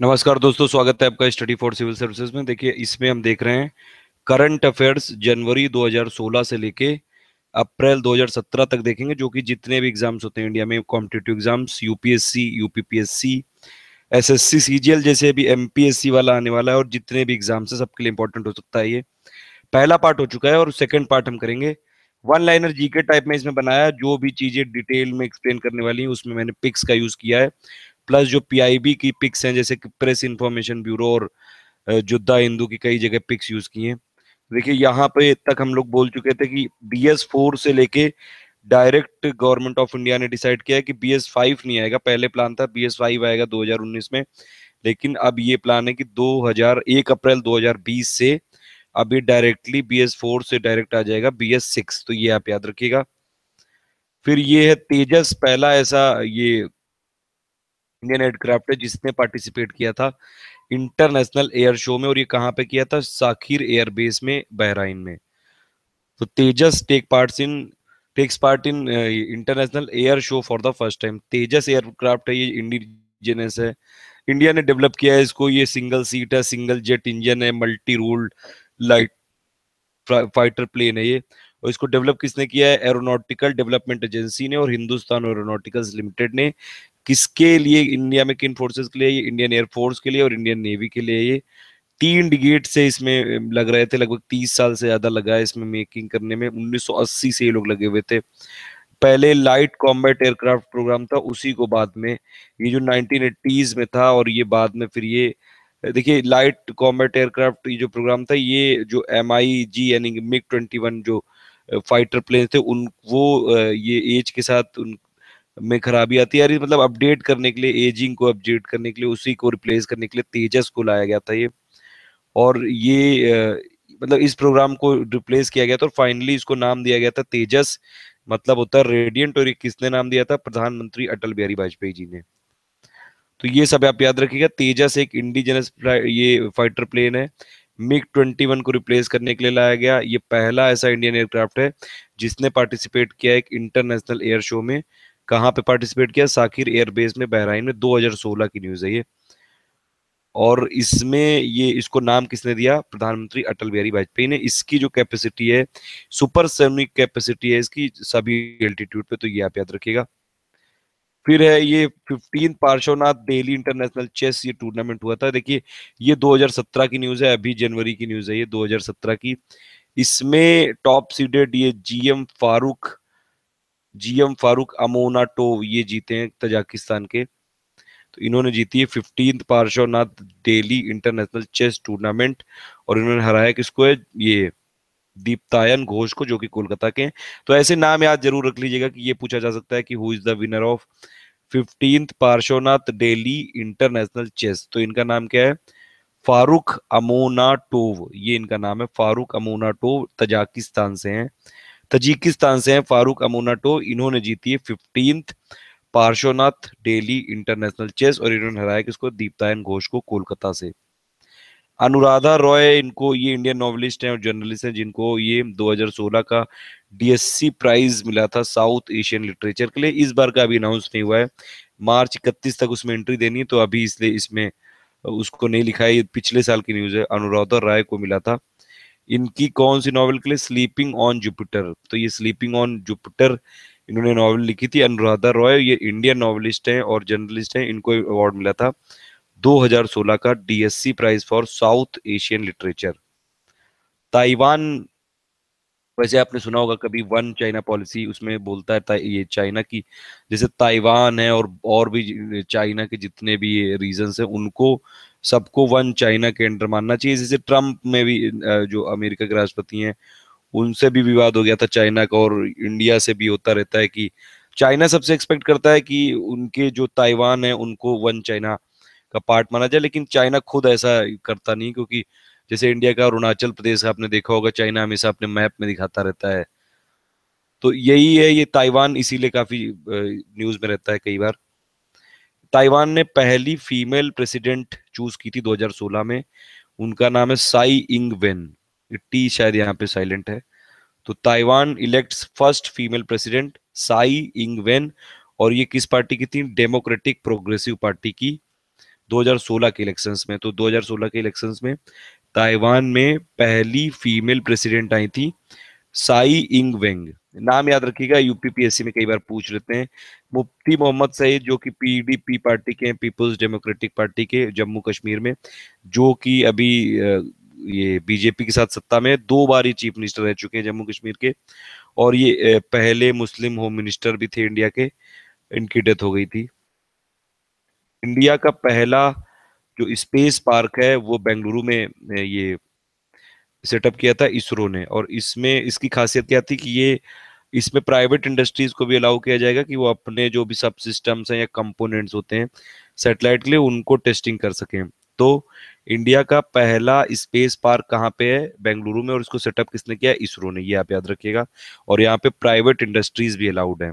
नमस्कार दोस्तों स्वागत है आपका स्टडी फॉर सिविल सर्विसेज में देखिए इसमें हम देख रहे हैं करंट अफेयर्स जनवरी 2016 से लेके अप्रैल 2017 तक देखेंगे जो कि जितने भी एग्जाम्स होते हैं इंडिया में competitive exams UPSC UPPSC SSC CGL जैसे अभी एमपीएससी वाला आने वाला है और जितने भी एग्जाम्स है सबके लिए इंपॉर्टेंट हो सकता है ये पहला पार्ट हो चुका है और सेकेंड पार्ट हम करेंगे वन लाइनर जीके टाइप में इसमें बनाया जो भी चीजें डिटेल में एक्सप्लेन करने वाली है उसमें मैंने पिक्स का यूज किया है प्लस जो पीआईबी की पिक्स हैं जैसे कि प्रेस इंफॉर्मेशन ब्यूरो और जुद्दा हिंदू की कई जगह पिक्स यूज किए हैं देखिए यहाँ पे तक हम लोग बोल चुके थे कि बी एस फोर से लेके डायरेक्ट गवर्नमेंट ऑफ इंडिया ने डिसाइड किया है कि बी एस फाइव नहीं आएगा पहले प्लान था बी एस फाइव आएगा उन्नीस में लेकिन अब ये प्लान है कि हजार एक अप्रैल 2020 से अब ये डायरेक्टली बी एस फोर से डायरेक्ट आ जाएगा बी एस सिक्स तो ये आप याद रखिएगा फिर ये है तेजस पहला ऐसा ये इंडियन एयरक्राफ्ट है जिसने पार्टिसिपेट किया था इंटरनेशनल एयर शो में और ये कहां पे किया था साखिर एयरबेस में बहराइन में तो Tejas take part in takes part in international air show for the first time Tejas aircraft है ये इंडिजिनस है इंडिया ने डेवलप किया है इसको ये सिंगल सीट है सिंगल जेट इंजन है multi rolled light fighter plane है ये और इसको डेवलप किसने किया है एरोनॉटिकल डेवलपमेंट एजेंसी ने और हिंदुस्तान एरोनॉटिकल्स लिमिटेड ने किसके लिए इंडिया में किन फोर्सेस के लिए इंडियन एयरफोर्स के लिए और इंडियन नेवी के लिए ये तीन डिगेट से इसमें लग रहे थे लगभग तीस साल से ज्यादा लगा है इसमें मेकिंग करने में 1980 से ये लोग लगे हुए थे पहले लाइट कॉम्बैट एयरक्राफ्ट प्रोग्राम था उसी को बाद में ये जो नाइनटीन में था और ये बाद में फिर ये देखिए लाइट कॉम्बैट एयरक्राफ्ट ये जो प्रोग्राम था ये जो एम आई जी यानी मिग ट्वेंटी वन जो फाइटर प्लेन थे उन वो ये एज के साथ उन में खराबी आती है मतलब अपडेट करने के लिए एजिंग को अपडेट करने के लिए उसी को रिप्लेस करने के लिए तेजस को लाया गया था ये और ये मतलब इस प्रोग्राम को रिप्लेस किया गया था और फाइनली इसको नाम दिया गया था तेजस मतलब होता है रेडियंट और किसने नाम दिया था प्रधानमंत्री अटल बिहारी वाजपेयी जी ने तो ये सब आप याद रखिएगा तेजस एक इंडिजिनस ये फाइटर प्लेन है मिग 21 को रिप्लेस करने के लिए लाया गया ये पहला ऐसा इंडियन एयरक्राफ्ट है जिसने पार्टिसिपेट किया एक इंटरनेशनल एयर शो में कहाँ पे पार्टिसिपेट किया साकिर एयरबेस में बहराइन में 2016 की न्यूज है ये और इसमें ये इसको नाम किसने दिया प्रधानमंत्री अटल बिहारी वाजपेयी ने इसकी जो कैपेसिटी है सुपर सैनिक कैपेसिटी है इसकी सभी एल्टीट्यूड पे तो ये आप याद रखिएगा फिर है ये fifteen Parshvanath Delhi international chess ये टूर्नामेंट हुआ था देखिए ये 2017 की न्यूज है अभी जनवरी की न्यूज है ये 2017 की इसमें टॉप सीडेड ये GM Farrukh GM Farrukh Amonatov ये जीते हैं तजाकिस्तान के तो इन्होंने जीती है fifteenth Parshvanath Delhi international chess tournament और इन्होंने हराया किसको है ये दीप्तायन घोष को जो कि कोलकाता के तो ऐसे नाम याद जरूर रख लीजिएगा कि ये पूछा जा सकता है कि who is the winner of fifteenth Parshvanath Delhi international chess तो इनका नाम क्या है फारूक अमोनाटोव ये इनका नाम है फारूक अमोनाटोव तजाकिस्तान से हैं तजिकिस्तान से हैं फारूक अमोनाटो इन्होंने जीती है fifteen Parshvanath Delhi international chess और इन्होंने हराया किसको दीप्तायन घोष को कोलकाता से अनुराधा रॉय इनको ये इंडियन नॉवलिस्ट हैं और जर्नलिस्ट हैं जिनको ये 2016 का डीएससी प्राइज मिला था साउथ एशियन लिटरेचर के लिए इस बार का अभी अनाउंस नहीं हुआ है मार्च इकतीस तक उसमें एंट्री देनी है तो अभी इसलिए इसमें उसको नहीं लिखा है पिछले साल की न्यूज है अनुराधा राय को मिला था इनकी कौन सी नॉवल के लिए स्लीपिंग ऑन जुपिटर तो ये स्लीपिंग ऑन जुपिटर इन्होंने नॉवल लिखी थी अनुराधा रॉय ये इंडियन नॉवलिस्ट हैं और जर्नलिस्ट हैं इनको अवार्ड मिला था 2016 का DSC prize for South Asian literature Taiwan वैसे आपने सुना होगा कभी वन चाइना पॉलिसी उसमें बोलता है ये चाइना की जैसे ताइवान है और और भी चाइना के जितने भी रीजन है उनको सबको वन चाइना के अंडर मानना चाहिए जैसे ट्रम्प में भी जो अमेरिका के राष्ट्रपति हैं उनसे भी विवाद हो गया था चाइना का और इंडिया से भी होता रहता है कि चाइना सबसे एक्सपेक्ट करता है कि उनके जो ताइवान है उनको वन चाइना का पार्ट माना जाए लेकिन चाइना खुद ऐसा करता नहीं क्योंकि जैसे इंडिया का अरुणाचल प्रदेश आपने देखा होगा चाइना हमेशा अपने मैप में दिखाता रहता है तो यही है ये ताइवान इसीलिए काफी न्यूज में रहता है कई बार ताइवान ने पहली फीमेल प्रेसिडेंट चूज की थी 2016 में उनका नाम है साई इंग वेन टी शायद यहाँ पे साइलेंट है तो Taiwan elects first female president Tsai Ing Wen और ये किस पार्टी की थी डेमोक्रेटिक प्रोग्रेसिव पार्टी की 2016 के इलेक्शंस में तो 2016 के इलेक्शंस में ताइवान में पहली फीमेल प्रेसिडेंट आई थी साई इंग वेंग नाम याद रखिएगा यूपीपीएससी में कई बार पूछ लेते हैं मुफ्ती मोहम्मद सईद जो कि पीडीपी पार्टी के पीपुल्स पीपल्स डेमोक्रेटिक पार्टी के जम्मू कश्मीर में जो कि अभी ये बीजेपी के साथ सत्ता में दो बार ही चीफ मिनिस्टर रह चुके हैं जम्मू कश्मीर के और ये पहले मुस्लिम होम मिनिस्टर भी थे इंडिया के इनकी डेथ हो गई थी इंडिया का पहला जो स्पेस पार्क है वो बेंगलुरु में ये सेटअप किया था इसरो ने और इसमें इसकी खासियत क्या थी कि ये इसमें प्राइवेट इंडस्ट्रीज को भी अलाउ किया जाएगा कि वो अपने जो भी सब सिस्टम्स हैं या कंपोनेंट्स होते हैं सेटेलाइट के लिए उनको टेस्टिंग कर सकें तो इंडिया का पहला स्पेस पार्क कहाँ पे है बेंगलुरु में और इसको सेटअप किसने किया इसरो ने ये आप याद रखिएगा और यहाँ पे प्राइवेट इंडस्ट्रीज भी अलाउड हैं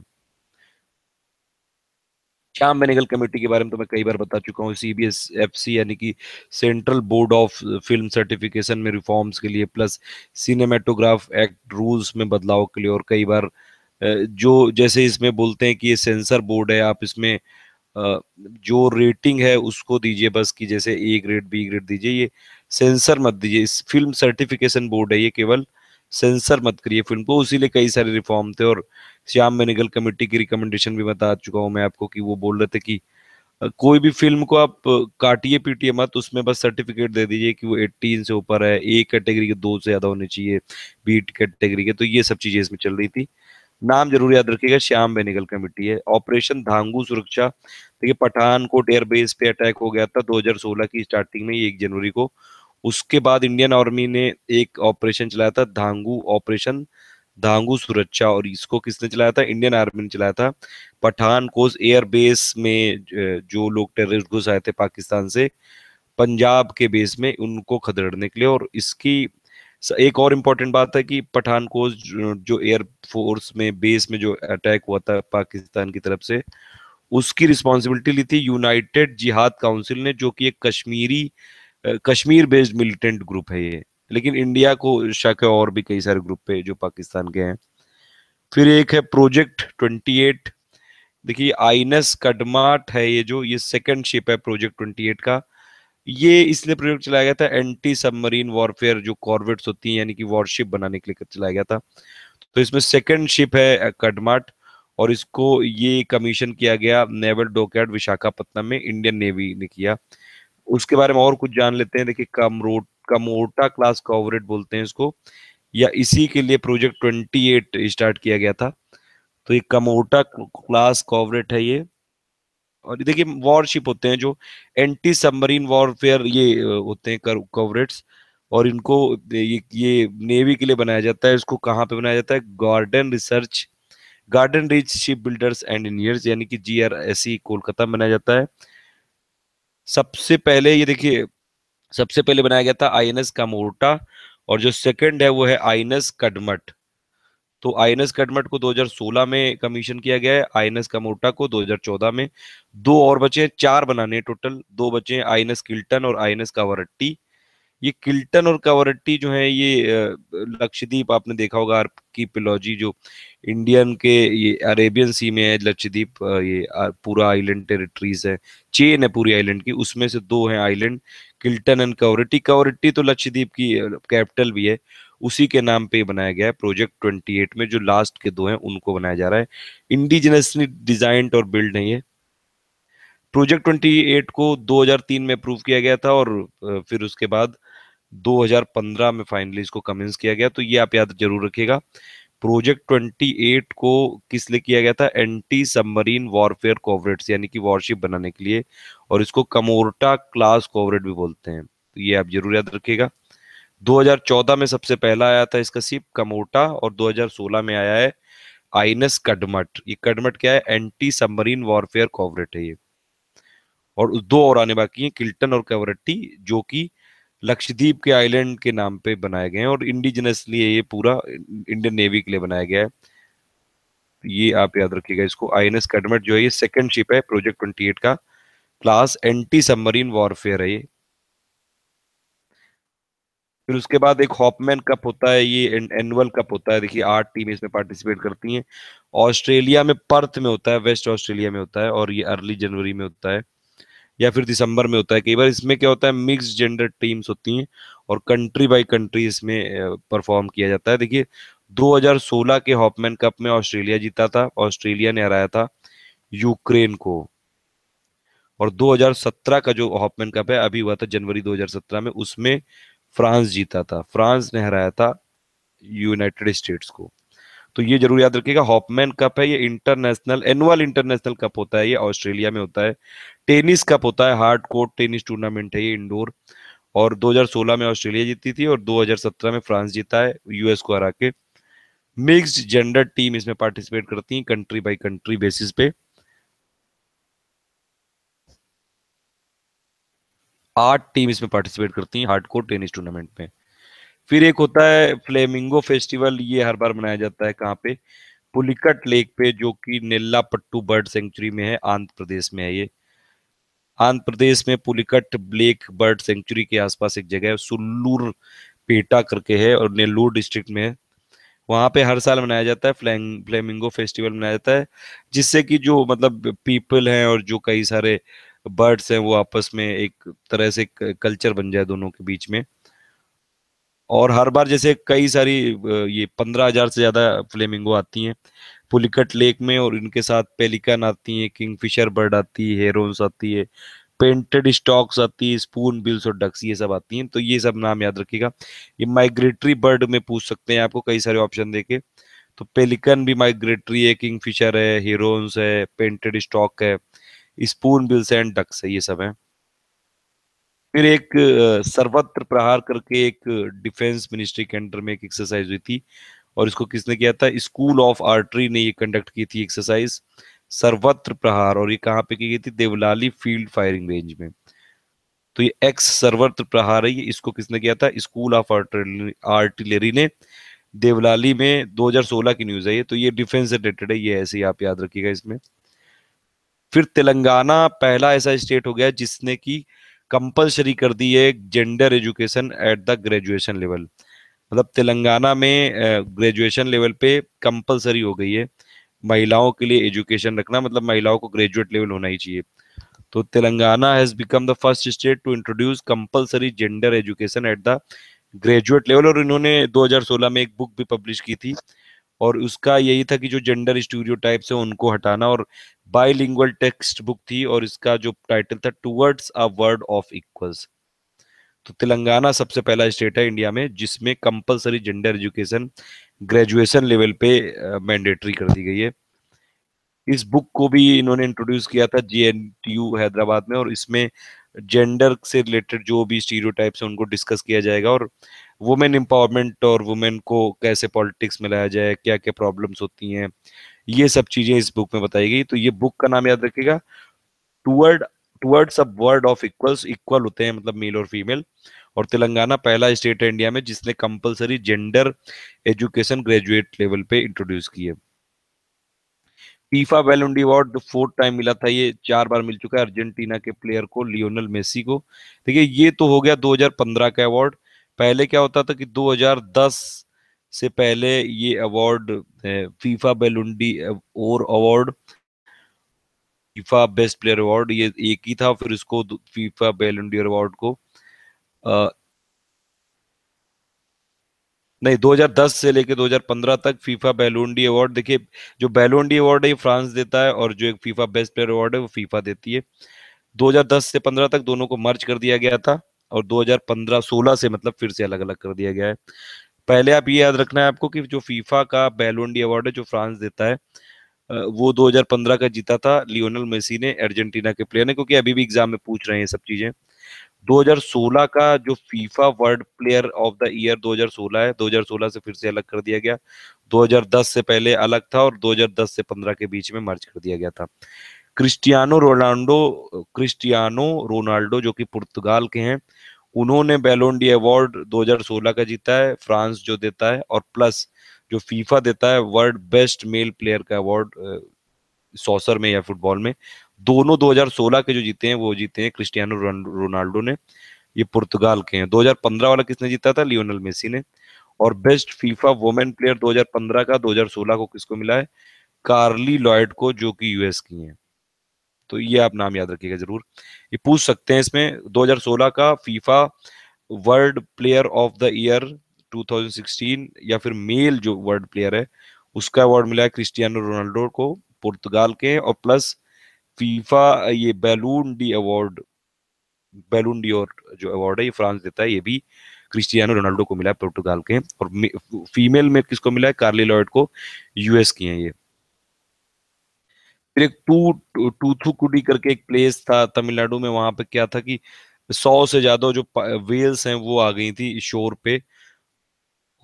श्याम बेनेगल कमेटी के बारे में तो मैं कई बार बता चुका हूँ सी बी यानी कि central board of film certification में रिफॉर्म्स के लिए प्लस सिनेमेटोग्राफ एक्ट रूल्स में बदलाव के लिए और कई बार जो जैसे इसमें बोलते हैं कि ये सेंसर बोर्ड है आप इसमें जो रेटिंग है उसको दीजिए बस कि जैसे ए ग्रेड बी ग्रेड दीजिए ये सेंसर मत दीजिए इस फिल्म सर्टिफिकेशन बोर्ड है ये केवल सेंसर मत करिए फिल्म को उसी कई सारे रिफॉर्म थे और श्याम बेनेगल कमेटी की रिकमेंडेशन भी बता चुका हूँ मैं आपको कि वो बोल रहे थे कि कोई भी फिल्म को आप काटिए पीटिए मत उसमें बस सर्टिफिकेट दे दीजिए कि वो 18 से ऊपर है ए कैटेगरी के दो से ज़्यादा होने चाहिए बी कैटेगरी के तो ये सब चीज़ें इसमें चल रही थी नाम जरूर याद रखिएगा श्याम बेनेगल कमेटी है ऑपरेशन धांगू सुरक्षा देखिए पठानकोट एयरबेस पे अटैक हो गया था 2016 की स्टार्टिंग में एक जनवरी को उसके बाद इंडियन आर्मी ने एक ऑपरेशन चलाया था धांगू ऑपरेशन धांगू सुरक्षा और इसको किसने चलाया था इंडियन आर्मी ने चलाया था पठान कोस एयरबेस में जो लोग टेररिस्ट घुस आए थे पाकिस्तान से पंजाब के बेस में उनको खदेड़ने के लिए और इसकी एक और इम्पोर्टेंट बात है कि पठानकोट जो एयर फोर्स में बेस में जो अटैक हुआ था पाकिस्तान की तरफ से उसकी रिस्पॉन्सिबिलिटी ली थी यूनाइटेड जिहाद काउंसिल ने जो कि एक Kashmiri Kashmir based militant group है ये लेकिन इंडिया को शक है और भी कई सारे ग्रुप पे जो पाकिस्तान के हैं फिर एक है प्रोजेक्ट 28 देखिए आइनस कडमाट है ये जो ये सेकंड शिप है प्रोजेक्ट 28 का ये इसलिए प्रोजेक्ट चलाया गया था एंटी सबमरीन वॉरफेयर जो कॉर्वेट्स होती हैं यानी कि वॉरशिप बनाने के लिए चलाया गया था तो इसमें सेकंड शिप है कडमाट और इसको ये कमीशन किया गया नेवल डॉकयार्ड विशाखापट्टनम में इंडियन नेवी ने किया उसके बारे में और कुछ जान लेते हैं देखिए कमरोट कमोटा क्लास कॉवरेट बोलते हैं इसको या इसी के लिए प्रोजेक्ट ट्वेंटी एट स्टार्ट किया गया था तो ये कमोटा क्लास कॉवरेट है ये और देखिए वॉरशिप होते हैं जो एंटी सबमरीन वॉरफेयर ये होते हैं कॉवरेट्स और इनको ये ये नेवी के लिए बनाया जाता है इसको कहाँ पे बनाया जाता है garden research garden reach ship builders and engineers यानी कि जी e कोलकाता में बनाया जाता है सबसे पहले ये देखिए सबसे पहले बनाया गया था आईएनएस कामोटा और जो सेकंड है वो है आईएनएस कडमट तो आईएनएस कडमट को 2016 में कमीशन किया गया है आईएनएस कामोटा को 2014 में दो और बचे हैं चार बनाने टोटल दो बचे हैं आईएनएस किल्टन और आईएनएस कावरट्टी ये किल्टन और कावरट्टी जो है ये लक्षद्वीप आपने देखा होगा की पिलोजी जो इंडियन के ये अरेबियन सी में है लक्षद्वीप ये पूरा आइलैंड टेरिटरीज है चेन है पूरी आइलैंड की उसमें से दो है आइलैंड किल्टन एंड कवरिटी कवरिटी तो लक्षद्वीप की कैपिटल भी है उसी के नाम पे बनाया गया है प्रोजेक्ट 28 में जो लास्ट के दो हैं उनको बनाया जा रहा है इंडिजिनसली डिजाइन और बिल्ड नहीं है प्रोजेक्ट 28 को 2003 में अप्रूव किया गया था और फिर उसके बाद 2015 में फाइनली इसको कमेंस किया गया तो ये आप याद जरूर रखिएगा प्रोजेक्ट 28 को किस लिए किया गया था एंटी सबमरीन वॉरफेयर कोवरेट्स यानी कि वॉरशिप बनाने के लिए और इसको कमोरटा क्लास कोवरेट भी बोलते हैं तो ये आप जरूर याद रखिएगा 2014 में सबसे पहला आया था इसका सिप कमोटा और 2016 में आया है आइनस कडमट ये कडमट क्या है एंटी सबमरीन वॉरफेयर कॉवरेट है ये और दो और आने बाकी हैं किल्टन और कवरेटी जो कि लक्षद्वीप के आइलैंड के नाम पे बनाए गए हैं और इंडिजिनसली ये पूरा इंडियन नेवी के लिए बनाया गया है ये आप याद रखिएगा इसको आई एन एस कैडमेट जो है ये सेकेंड शिप है प्रोजेक्ट ट्वेंटी एट का क्लास एंटी सबमरीन वॉरफेयर है ये फिर उसके बाद एक हॉपमैन कप होता है ये एनुअल कप होता है देखिए आठ टीमें इसमें पार्टिसिपेट करती हैं ऑस्ट्रेलिया में पर्थ में होता है वेस्ट ऑस्ट्रेलिया में होता है और ये अर्ली जनवरी में होता है या फिर दिसंबर में होता है कई बार इसमें क्या होता है मिक्स जेंडर टीम्स होती हैं और कंट्री बाय कंट्री इसमें परफॉर्म किया जाता है देखिए 2016 के हॉपमैन कप में ऑस्ट्रेलिया जीता था ऑस्ट्रेलिया ने हराया था यूक्रेन को और 2017 का जो हॉपमैन कप है अभी हुआ था जनवरी 2017 में उसमें फ्रांस जीता था फ्रांस ने हराया था यूनाइटेड स्टेट्स को तो ये जरूर याद रखिएगा हॉपमैन कप है ये इंटरनेशनल एनुअल इंटरनेशनल कप होता है ये ऑस्ट्रेलिया में होता है टेनिस कप होता है हार्ड कोर्ट टेनिस टूर्नामेंट है ये इंडोर और 2016 में ऑस्ट्रेलिया जीती थी और 2017 में फ्रांस जीता है यूएस को हरा के मिक्स्ड जेंडर टीम इसमें पार्टिसिपेट करती है कंट्री बाई कंट्री बेसिस पे आठ टीम इसमें पार्टिसिपेट करती है हार्ड कोर्ट टेनिस टूर्नामेंट में फिर एक होता है फ्लेमिंगो फेस्टिवल ये हर बार मनाया जाता है कहाँ पे पुलिकट लेक पे जो कि नेल्ला पट्टू बर्ड सेंचुरी में है आंध्र प्रदेश में है ये आंध्र प्रदेश में पुलिकट लेक बर्ड सेंचुरी के आसपास एक जगह है सुल्लूर पेटा करके है और नेल्लूर डिस्ट्रिक्ट में है वहाँ पे हर साल मनाया जाता है फ्लैंग फ्लेमिंगो फेस्टिवल मनाया जाता है जिससे कि जो मतलब पीपल हैं और जो कई सारे बर्ड्स हैं वो आपस में एक तरह से कल्चर बन जाए दोनों के बीच में और हर बार जैसे कई सारी ये पंद्रह हजार से ज्यादा फ्लेमिंगो आती हैं पुलिकट लेक में और इनके साथ पेलिकन आती है फिशर बर्ड आती है हेरोन्स आती है पेंटेड स्टॉक्स आती है स्पून बिल्स और डक्स ये सब आती हैं तो ये सब नाम याद रखिएगा ये माइग्रेटरी बर्ड में पूछ सकते हैं आपको कई सारे ऑप्शन देके तो पेलिकन भी माइग्रेटरी है किंग फिशर है हेरोन्स है पेंटेड स्टॉक है स्पून बिल्स एंड डक्स है ये सब है फिर एक सर्वत्र प्रहार करके एक डिफेंस मिनिस्ट्री के अंडर में एक एक्सरसाइज हुई थी और इसको किसने किया था स्कूल ऑफ आर्टरी ने ये कंडक्ट की थी एक्सरसाइज सर्वत्र प्रहार और ये कहाँ पे की गई थी देवलाली फील्ड फायरिंग रेंज में तो ये एक्स सर्वत्र प्रहार है ये इसको किसने किया था स्कूल ऑफ आर्टिलरी ने देवलाली में 2016 की न्यूज है ये तो ये डिफेंस से रिलेटेड है ये ऐसे ही आप याद रखिएगा इसमें फिर तेलंगाना पहला ऐसा स्टेट हो गया जिसने की कंपलसरी कर दी है gender education at the graduation level मतलब तेलंगाना में ग्रेजुएशन लेवल पे कंपलसरी हो गई है महिलाओं के लिए एजुकेशन रखना मतलब महिलाओं को ग्रेजुएट लेवल होना ही चाहिए तो Telangana has become the first state to introduce compulsory gender education at the graduate level और इन्होंने 2016 में एक बुक भी पब्लिश की थी और उसका यही था कि जो जेंडर स्टूडियो टाइप्स है उनको हटाना और बाईलिंगुअल टेक्स्ट बुक थी और इसका जो टाइटल था towards a world of equals तो तेलंगाना सबसे पहला स्टेट है इंडिया में जिसमें compulsory gender education graduation level पे मैंडेटरी कर दी गई है इस बुक को भी इन्होंने इंट्रोड्यूस किया था जे हैदराबाद में और इसमें जेंडर से रिलेटेड जो भी टाइप्स हैं उनको डिस्कस किया जाएगा और वुमेन एम्पावरमेंट और वुमेन को कैसे पॉलिटिक्स में लाया जाए क्या क्या प्रॉब्लम्स होती हैं ये सब चीजें इस बुक में बताई गई तो ये बुक का नाम याद रखिएगा toward towards a world of equals equal होते हैं मतलब मेल और फीमेल और तेलंगाना पहला स्टेट है इंडिया में जिसने compulsory gender education graduate level पे इंट्रोड्यूस की है फीफा वेलुंडी अवार्ड फोर्थ टाइम मिला था ये चार बार मिल चुका है अर्जेंटीना के प्लेयर को लियोनल मेसी को देखिए ये तो हो गया 2015 का अवार्ड पहले क्या होता था कि 2010 से पहले ये अवार्ड फीफा बेलुंडी और award FIFA best player award ये एक ही था फिर इसको फीफा बेलुंडी अवार्ड को आ, नहीं 2010 से लेके 2015 तक फीफा बेलुंडी अवार्ड देखिए जो बेलुंडी अवार्ड है ये फ्रांस देता है और जो एक फीफा बेस्ट प्लेयर अवार्ड है वो फीफा देती है 2010 से 15 तक दोनों को मर्ज कर दिया गया था और 2015-16 से मतलब फिर से अलग अलग कर दिया गया है पहले आप ये याद रखना है आपको कि जो फीफा का बैलोंडी अवार्ड है जो फ्रांस देता है वो 2015 का जीता था लियोनल मेसी ने अर्जेंटीना के प्लेयर ने क्योंकि अभी भी एग्जाम में पूछ रहे हैं सब चीजें 2016 का जो FIFA world player of the year 2016 है 2016 से फिर से अलग कर दिया गया 2010 से पहले अलग था और 2010 से 15 के बीच में मर्ज कर दिया गया था क्रिस्टियानो रोनाल्डो क्रिस्टियानो रोनाल्डो जो कि पुर्तगाल के हैं उन्होंने बैलोन अवार्ड 2016 का जीता है फ्रांस जो देता है और प्लस जो फीफा देता है वर्ल्ड बेस्ट मेल प्लेयर का अवार्ड सॉसर में या फुटबॉल में दोनों 2016 के जो जीते हैं वो जीते हैं क्रिस्टियानो रोनाल्डो ने ये पुर्तगाल के हैं 2015 वाला किसने जीता था लियोनल मेसी ने और बेस्ट फीफा वुमेन प्लेयर 2015 का 2016 को किसको मिला है कार्ली लॉयड को जो कि यूएस की हैं तो ये आप नाम याद रखिएगा जरूर ये पूछ सकते हैं इसमें 2016 का FIFA world player of the year 2016 या फिर मेल जो वर्ल्ड प्लेयर है उसका अवार्ड मिला है क्रिस्टियानो रोनाल्डो को पुर्तगाल के और प्लस फीफा ये ballon d award ballon d और जो अवार्ड है ये फ्रांस देता है ये भी क्रिस्टियानो रोनाल्डो को मिला है पुर्तगाल के और फीमेल में किसको मिला है कार्ली लॉयड को यूएस की है ये फिर एक टू टूथुकुडी करके एक प्लेस था तमिलनाडु में वहां पे क्या था कि सौ से ज्यादा जो वेल्स हैं वो आ गई थी शोर पे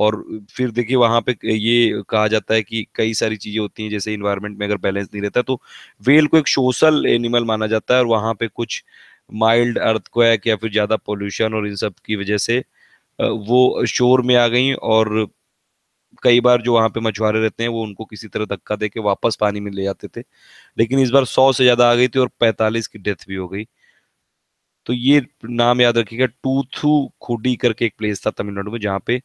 और फिर देखिए वहां पे ये कहा जाता है कि कई सारी चीजें होती हैं जैसे इन्वायरमेंट में अगर बैलेंस नहीं रहता तो वेल को एक सोशल एनिमल माना जाता है और वहां पे कुछ माइल्ड अर्थक्वैक या फिर ज्यादा पोल्यूशन और इन सब की वजह से वो शोर में आ गई और कई बार जो वहां पे मछुआरे रहते हैं वो उनको किसी तरह धक्का दे के वापस पानी में ले जाते थे लेकिन इस बार सौ से ज्यादा आ गई थी और पैंतालीस की डेथ भी हो गई तो ये नाम याद रखिएगा टूथू खुडी करके एक प्लेस था तमिलनाडु में जहाँ पे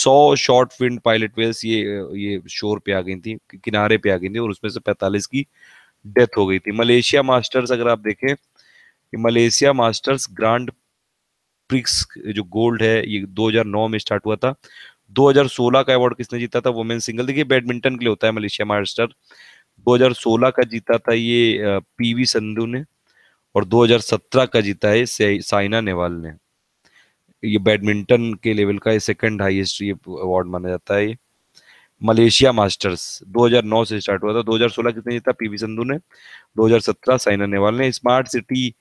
सौ शॉर्ट फिंड पायलट वेल्स ये ये शोर पे आ गई थी किनारे पे आ गई थी और उसमें से पैंतालीस की डेथ हो गई थी मलेशिया मास्टर्स अगर आप देखें मलेशिया मास्टर्स ग्रांड प्रिक्स जो गोल्ड है ये 2009 में स्टार्ट हुआ था 2016 का अवार्ड किसने जीता था वुमेन सिंगल देखिए बैडमिंटन के लिए होता है मलेशिया मास्टर 2016 का जीता था ये पीवी संधू ने और 2017 का जीता है साइना नेहवाल ने ये बैडमिंटन के लेवल का सेकंड हाईएस्ट ये अवार्ड माना जाता है ये मलेशिया मास्टर्स 2009 से स्टार्ट हुआ था 2016 किसने जीता पीवी संधू ने 2017 साइना नेहवाल ने स्मार्ट सिटी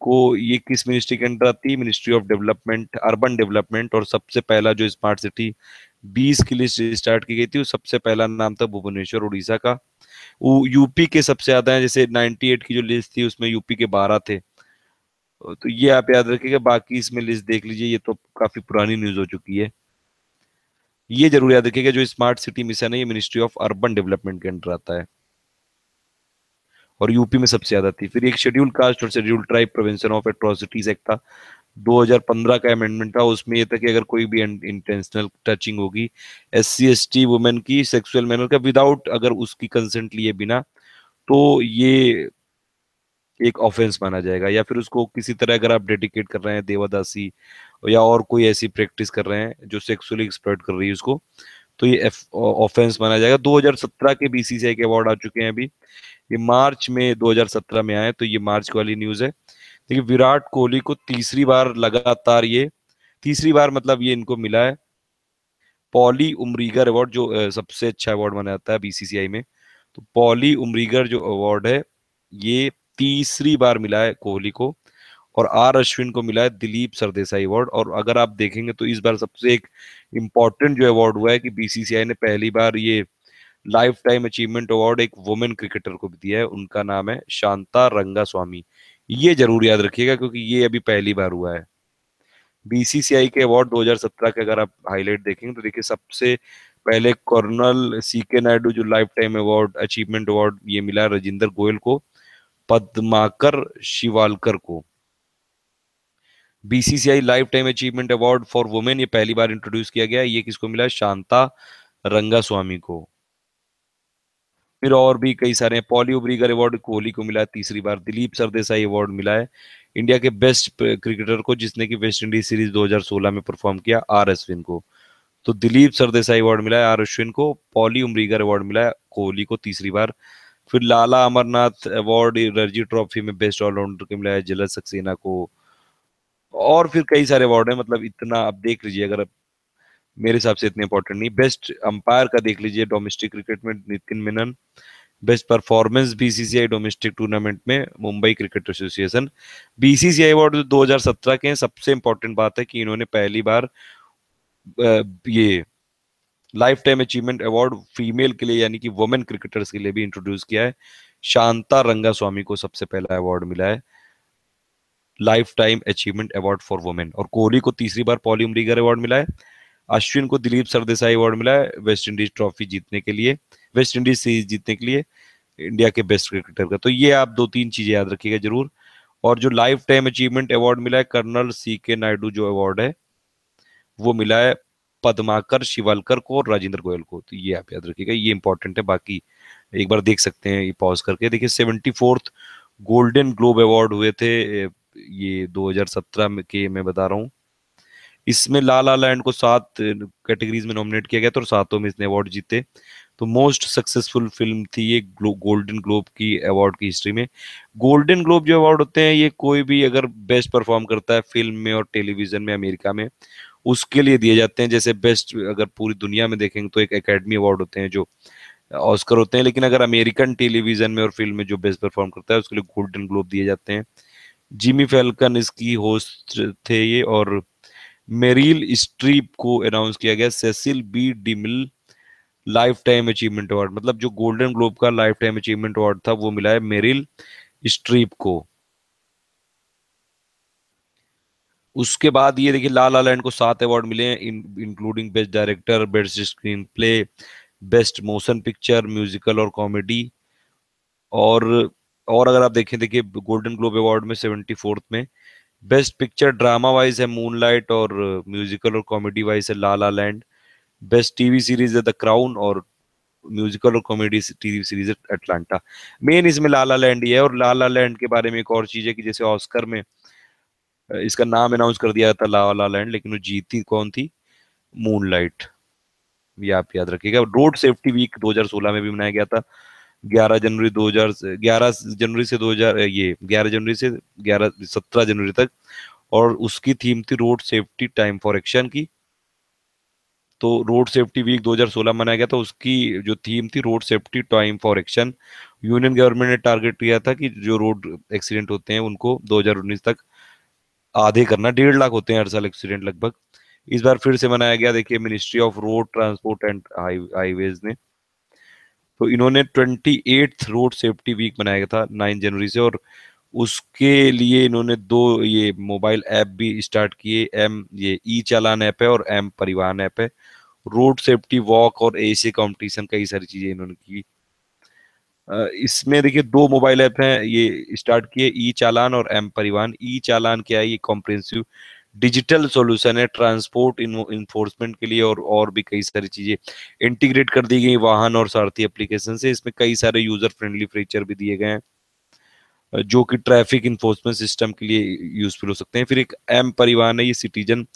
को ये किस मिनिस्ट्री के अंडर आती है ministry of development urban development और सबसे पहला जो स्मार्ट सिटी बीस की लिस्ट स्टार्ट की गई थी सबसे पहला नाम था भुवनेश्वर उड़ीसा का वो यूपी के सबसे ज्यादा है जैसे 98 की जो लिस्ट थी उसमें यूपी के 12 थे तो ये आप याद रखिएगा बाकी इसमें लिस्ट देख लीजिए ये तो काफी पुरानी न्यूज हो चुकी है ये जरूर याद रखिएगा जो स्मार्ट सिटी मिशन है ये मिनिस्ट्री ऑफ अर्बन डेवलपमेंट के अंडर आता है और यूपी में सबसे ज्यादा थी फिर एक शेड्यूल कास्ट और schedule tribe prevention of atrocities act था 2015 का अमेंडमेंट था उसमें यह था कि अगर कोई भी इंटेंशनल टचिंग होगी S C S T women की सेक्सुअल मैनर का विदाउट अगर उसकी कंसेंट लिए बिना तो ये एक ऑफेंस माना जाएगा या फिर उसको किसी तरह अगर आप डेडिकेट कर रहे हैं देवादासी या और कोई ऐसी प्रैक्टिस कर रहे हैं जो सेक्सुअली एक्सप्लॉइट कर रही है उसको तो ये ऑफेंस माना जाएगा 2017 के बीसीसीआई के अवार्ड आ चुके हैं अभी ये मार्च में 2017 में आए तो ये मार्च वाली न्यूज है देखिए विराट कोहली को तीसरी बार लगातार ये तीसरी बार मतलब ये इनको मिला है पॉली उमरीगर अवार्ड जो सबसे अच्छा अवार्ड माना जाता है बीसीसीआई में तो पॉली उमरीगर जो अवार्ड है ये तीसरी बार मिला है कोहली को और आर अश्विन को मिला है दिलीप सरदेसाई अवार्ड और अगर आप देखेंगे तो इस बार सबसे एक इम्पॉर्टेंट जो अवार्ड हुआ है कि बीसीसीआई ने पहली बार ये लाइफ टाइम अचीवमेंट अवार्ड एक वुमेन क्रिकेटर को भी दिया है उनका नाम है शांता रंगा स्वामी ये जरूर याद रखिएगा क्योंकि ये अभी पहली बार हुआ है बीसीसीआई के अवार्ड 2017 के अगर आप हाईलाइट देखेंगे तो देखिए सबसे पहले कर्नल सी के नायडू जो lifetime award achievement award ये मिला राजेंद्र गोयल को पद्माकर शिवालकर को BCCI lifetime achievement award for women ये पहली बार इंट्रोड्यूस किया गया ये किसको मिला शांता रंगा स्वामी को फिर और भी कई सारे पॉली ब्रीगर अवार्ड कोहली को मिला तीसरी बार दिलीप सरदेसाई अवार्ड मिला है इंडिया के बेस्ट क्रिकेटर को जिसने की वेस्ट इंडीज सीरीज 2016 में परफॉर्म किया आर अश्विन को तो दिलीप सरदेसाई अवार्ड मिला है आर अश्विन को पॉली उम्रीगर अवार्ड मिला है कोहली को तीसरी बार फिर लाला अमरनाथ अवार्ड रणजी ट्रॉफी में बेस्ट ऑलराउंडर को मिला है जलद सक्सेना को और फिर कई सारे अवार्ड है मतलब इतना आप देख लीजिए अगर मेरे हिसाब से इतने इंपॉर्टेंट नहीं बेस्ट अंपायर का देख लीजिए डोमेस्टिक क्रिकेट में Nitin Menon best performance BCCI domestic tournament में Mumbai cricket association BCCI award हजार सत्रह के हैं सबसे इंपॉर्टेंट बात है कि इन्होंने पहली बार ये lifetime achievement award female के लिए यानी कि वुमेन क्रिकेटर्स के लिए भी इंट्रोड्यूस किया है शांता रंगा स्वामी को सबसे पहला अवार्ड मिला है lifetime achievement award for women और कोहली को तीसरी बार पॉली उमरीगर अवार्ड मिला है अश्विन को दिलीप सरदेसाई अवार्ड मिला है वेस्ट इंडीज ट्रॉफी जीतने के लिए वेस्ट इंडीज सीरीज जीतने के लिए इंडिया के बेस्ट क्रिकेटर का तो ये आप दो तीन चीजें याद रखिएगा जरूर और जो लाइफ टाइम अचीवमेंट अवार्ड मिला है कर्नल सी के नायडू जो अवार्ड है वो मिला है पदमाकर शिवालकर को और राजेंद्र गोयल को तो ये आप याद रखिएगा ये इंपॉर्टेंट है बाकी एक बार देख सकते हैं ये पॉज करके देखिए seventy fourth golden globe award हुए थे ये 2017 के मैं बता रहा हूँ इसमें ला ला लैंड को सात कैटेगरीज में नॉमिनेट किया गया था और सातों में इसने अवार्ड जीते तो मोस्ट सक्सेसफुल फिल्म थी ये गोल्डन ग्लोब की अवार्ड की हिस्ट्री में गोल्डन ग्लोब जो अवार्ड होते हैं ये कोई भी अगर बेस्ट परफॉर्म करता है फिल्म में और टेलीविजन में अमेरिका में उसके लिए दिए जाते हैं जैसे बेस्ट अगर पूरी दुनिया में देखेंगे तो एक एकेडमी अवार्ड होते हैं जो ऑस्कर होते हैं लेकिन अगर अमेरिकन टेलीविजन में और फिल्म में जो बेस्ट परफॉर्म करता है उसके लिए गोल्डन ग्लोब दिए जाते हैं जिमी फेल्कन इसकी होस्ट थे ये और मेरील स्ट्रीप को अनाउंस किया गया Cecil B DeMille lifetime achievement award मतलब जो गोल्डन ग्लोब का लाइफ टाइम अचीवमेंट अवार्ड था वो मिला है मेरिल स्ट्रीप को उसके बाद ये देखिए लाल ला लैंड को सात अवार्ड मिले हैं including best director best screenplay best motion picture musical और कॉमेडी और और अगर आप देखें देखिए गोल्डन ग्लोब अवार्ड में सेवेंटी फोर्थ में बेस्ट पिक्चर ड्रामा वाइज है मूनलाइट और म्यूजिकल uh, और कॉमेडी वाइज है La La Land best TV series है द क्राउन और म्यूजिकल और कॉमेडी टीवी सीरीज है अटलांटा मेन इसमें लाला लैंड ही है और लाला लैंड के बारे में एक और चीज है कि जैसे ऑस्कर में uh, इसका नाम अनाउंस कर दिया था लाला लैंड लेकिन वो जीती कौन थी मूनलाइट ये आप याद रखिएगा रोड सेफ्टी वीक 2016 में भी मनाया गया था 11 जनवरी 2000 हजार 11 जनवरी से 2000 ये 11 जनवरी से 11 17 जनवरी तक और उसकी थीम थी road safety time for action की तो रोड सेफ्टी वीक 2016 मनाया गया था उसकी जो थीम थी road safety time for action union government ने टारगेट किया था कि जो रोड एक्सीडेंट होते हैं उनको 2019 तक आधे करना डेढ़ लाख होते हैं हर साल एक्सीडेंट लगभग इस बार फिर से मनाया गया देखिए ministry of road transport and highways ने तो इन्होंने twenty eighth road safety week बनाया था नाइन जनवरी से और उसके लिए इन्होंने दो ये मोबाइल ऐप भी स्टार्ट किए एम ये ई चालान ऐप है और एम परिवहन ऐप है रोड सेफ्टी वॉक और एसी कंपटीशन कई सारी चीजें इन्होंने की इसमें देखिए दो मोबाइल ऐप हैं ये स्टार्ट किए ई चालान और एम परिवहन ई चालान क्या है ये कॉम्प्रेंसिव डिजिटल सॉल्यूशन है ट्रांसपोर्ट इन्फोर्समेंट के लिए और और भी कई सारी चीजें इंटीग्रेट कर दी गई वाहन और सारथी एप्लीकेशन से इसमें कई सारे यूजर फ्रेंडली फीचर भी दिए गए हैं जो कि ट्रैफिक इन्फोर्समेंट सिस्टम के लिए यूजफुल हो सकते हैं फिर एक एम परिवहन है ये सिटीजन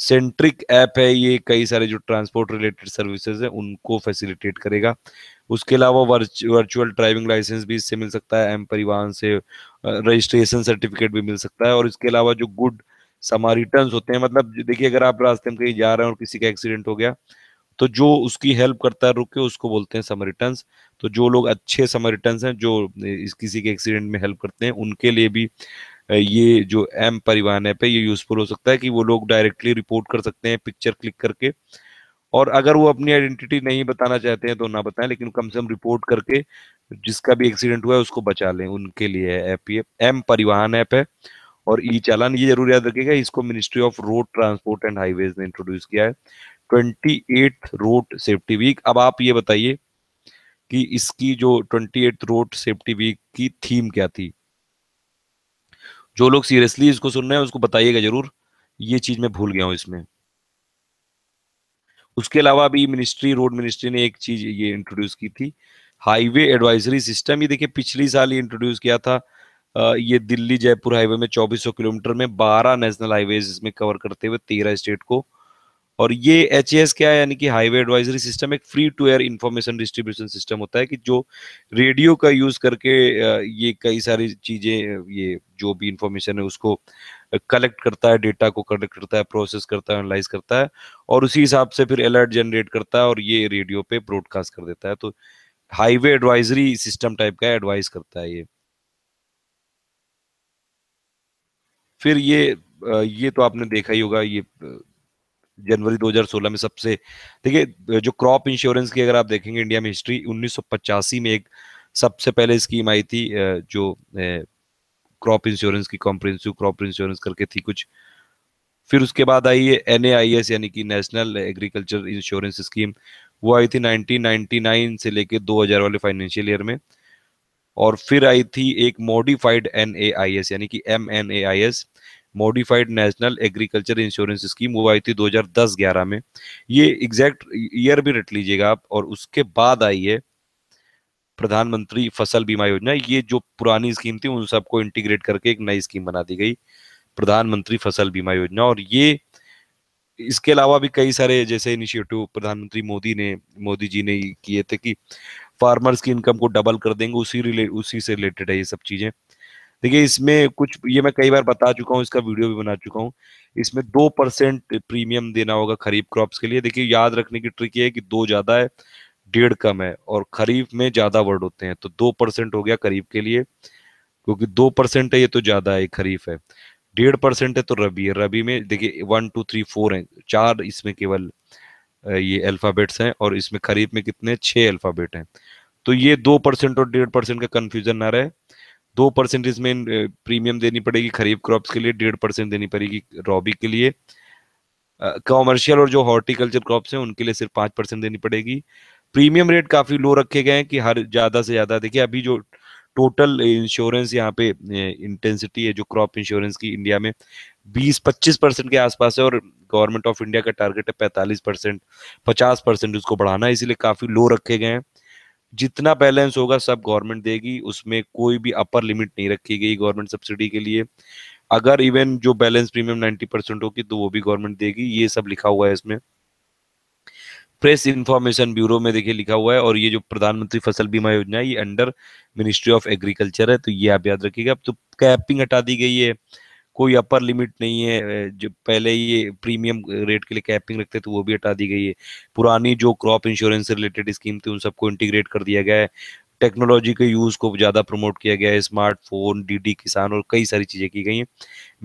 सेंट्रिक ऐप है ये कई सारे जो ट्रांसपोर्ट रिलेटेड सर्विसेज हैं उनको फैसिलिटेट करेगा उसके अलावा वर्चुअल ड्राइविंग लाइसेंस भी इससे मिल सकता है एम परिवहन से रजिस्ट्रेशन सर्टिफिकेट भी मिल सकता है और इसके अलावा जो गुड समारिटर्न होते हैं मतलब देखिए अगर आप रास्ते में कहीं जा रहे हैं और किसी का एक्सीडेंट हो गया तो जो उसकी हेल्प करता है रुक के उसको बोलते हैं समरिटर्न तो जो लोग अच्छे समरिटर्न हैं जो इस किसी के एक्सीडेंट में हेल्प करते हैं उनके लिए भी ये जो एम परिवहन ऐप है ये यूजफुल हो सकता है कि वो लोग डायरेक्टली रिपोर्ट कर सकते हैं पिक्चर क्लिक करके और अगर वो अपनी आइडेंटिटी नहीं बताना चाहते हैं तो ना बताएं लेकिन कम से कम रिपोर्ट करके जिसका भी एक्सीडेंट हुआ है उसको बचा लें उनके लिए ऐप ये एम परिवहन ऐप है और ई चालान ये जरूर याद रखेगा इसको ministry of road transport and highways ने इंट्रोड्यूस किया है twenty eight road safety week अब आप ये बताइए कि इसकी जो twenty eight road safety week की थीम क्या थी जो लोग सीरियसली इसको सुन रहे हैं उसको बताइएगा जरूर ये चीज मैं भूल गया हूं इसमें उसके अलावा भी मिनिस्ट्री रोड मिनिस्ट्री ने एक चीज ये इंट्रोड्यूस की थी हाईवे एडवाइजरी सिस्टम ये देखिए पिछले साल ये इंट्रोड्यूस किया था ये दिल्ली जयपुर हाईवे में 2400 किलोमीटर में 12 नेशनल हाईवेज इसमें कवर करते हुए 13 स्टेट को और ये एच क्या है यानी कि हाईवे एडवाइजरी सिस्टम एक free to air information distribution system होता है कि जो रेडियो का यूज करके ये कई सारी चीजें ये जो भी इंफॉर्मेशन है उसको कलेक्ट करता है डेटा को कलेक्ट करता है प्रोसेस करता है एनालाइज करता है और उसी हिसाब से फिर अलर्ट जनरेट करता है और ये रेडियो पे ब्रॉडकास्ट कर देता है तो हाईवे एडवाइजरी सिस्टम टाइप का एडवाइस करता है ये फिर ये ये तो आपने देखा ही होगा ये जनवरी 2016 में सबसे देखिए जो क्रॉप इंश्योरेंस की अगर आप देखेंगे इंडिया में हिस्ट्री उन्नीस में एक सबसे पहले स्कीम आई थी जो क्रॉप इंश्योरेंस की कॉम्प्रिहेंसिव क्रॉप इंश्योरेंस करके थी कुछ फिर उसके बाद आई है एन यानी कि नेशनल एग्रीकल्चर इंश्योरेंस स्कीम वो आई थी 1999 से लेके 2000 वाले फाइनेंशियल ईयर में और फिर आई थी एक मॉडिफाइड एन यानी कि M N modified national agriculture insurance scheme वो आई थी 2010-11 में ये एग्जैक्ट ईयर भी रट लीजिएगा आप और उसके बाद आई है प्रधानमंत्री फसल बीमा योजना ये जो पुरानी स्कीम थी उन सबको इंटीग्रेट करके एक नई स्कीम बना दी गई प्रधानमंत्री फसल बीमा योजना और ये इसके अलावा भी कई सारे जैसे इनिशिएटिव प्रधानमंत्री मोदी ने मोदी जी ने किए थे कि फार्मर्स की इनकम को डबल कर देंगे उसी रिले उसी से रिलेटेड है ये सब चीजें देखिए इसमें कुछ ये मैं कई बार बता चुका हूँ इसका वीडियो भी बना चुका हूँ इसमें दो परसेंट प्रीमियम देना होगा खरीफ क्रॉप्स के लिए देखिए याद रखने की ट्रिक ये है कि दो ज्यादा है डेढ़ कम है और खरीफ में ज्यादा वर्ड होते हैं तो दो परसेंट हो गया खरीफ के लिए क्योंकि दो परसेंट है ये तो ज्यादा है खरीफ है डेढ़ परसेंट है तो रबी है रबी में देखिए वन टू थ्री फोर है चार इसमें केवल ये अल्फ़ाबेट्स हैं और इसमें खरीफ में कितने छह अल्फ़ाबेट हैं तो ये दो परसेंट और डेढ़ परसेंट का कन्फ्यूजन ना रहे दो परसेंट इसमें प्रीमियम देनी पड़ेगी खरीफ क्रॉप्स के लिए डेढ़ परसेंट देनी पड़ेगी रॉबी के लिए कॉमर्शियल और जो हॉर्टिकल्चर क्रॉप्स हैं उनके लिए सिर्फ पाँच परसेंट देनी पड़ेगी प्रीमियम रेट काफ़ी लो रखे गए हैं कि हर ज़्यादा से ज़्यादा देखिए अभी जो टोटल इंश्योरेंस यहाँ पे इंटेंसिटी है जो क्रॉप इंश्योरेंस की इंडिया में बीस पच्चीस परसेंट के आसपास है और गवर्नमेंट ऑफ इंडिया का टारगेट है पैंतालीस परसेंट पचास परसेंट उसको बढ़ाना है इसीलिए काफी लो रखे गए हैं जितना बैलेंस होगा सब गवर्नमेंट देगी उसमें कोई भी अपर लिमिट नहीं रखी गई गवर्नमेंट सब्सिडी के लिए अगर इवन जो बैलेंस प्रीमियम नाइन्टी परसेंट होगी तो वो भी गवर्नमेंट देगी ये सब लिखा हुआ है इसमें प्रेस इंफॉर्मेशन ब्यूरो में देखिए लिखा हुआ है और ये जो प्रधानमंत्री फसल बीमा योजना है ये अंडर मिनिस्ट्री ऑफ एग्रीकल्चर है तो ये आप याद रखिएगा तो कैपिंग हटा दी गई है कोई अपर लिमिट नहीं है जो पहले ये प्रीमियम रेट के लिए कैपिंग रखते थे वो भी हटा दी गई है पुरानी जो क्रॉप इंश्योरेंस से रिलेटेड स्कीम थी उन सबको इंटीग्रेट कर दिया गया है टेक्नोलॉजी के यूज़ को ज़्यादा प्रमोट किया गया है स्मार्टफोन डीडी किसान और कई सारी चीज़ें की गई हैं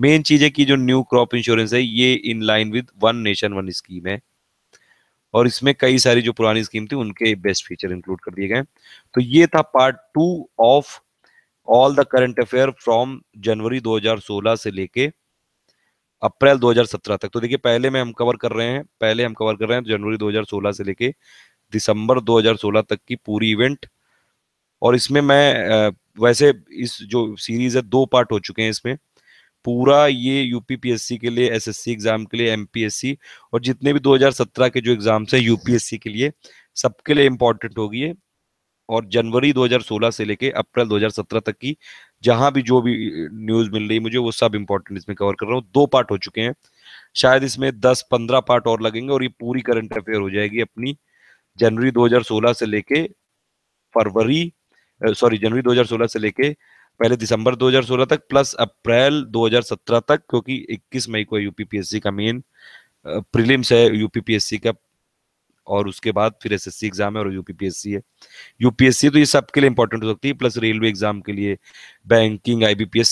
मेन चीज़ है कि जो न्यू क्रॉप इंश्योरेंस है ये in line with one nation one scheme है और इसमें कई सारी जो पुरानी स्कीम थी उनके बेस्ट फीचर इंक्लूड कर दिए गए तो ये था part two of all the current affair from January 2016 से लेके अप्रैल 2017 तक तो देखिए पहले में हम कवर कर रहे हैं पहले हम कवर कर रहे हैं तो जनवरी 2016 से लेके दिसंबर 2016 तक की पूरी इवेंट और इसमें मैं वैसे इस जो सीरीज है दो पार्ट हो चुके हैं इसमें पूरा ये यूपीपीएससी के लिए एसएससी एग्जाम के लिए एमपीएससी और जितने भी 2017 के जो एग्जाम्स हैं यूपीएससी के लिए सबके लिए इंपॉर्टेंट होगी और जनवरी 2016 से लेके अप्रैल 2017 तक की जहां भी जो भी न्यूज मिल रही है मुझे वो सब इंपॉर्टेंट इसमें कवर कर रहा हूँ दो पार्ट हो चुके हैं शायद इसमें 10-15 पार्ट और लगेंगे और ये पूरी करंट अफेयर हो जाएगी अपनी जनवरी 2016 से लेके फरवरी सॉरी जनवरी 2016 से लेके पहले दिसंबर 2016 तक प्लस अप्रैल 2017 तक क्योंकि 21 मई को यूपीपीएससी का मेन प्रीलिम्स है यूपीपीएससी का और उसके बाद फिर एस सी एग्जाम है और यूपीपीएससी है यूपीएससी तो ये सबके लिए इंपॉर्टेंट हो सकती है प्लस रेलवे एग्जाम के लिए बैंकिंग आईबीपीएस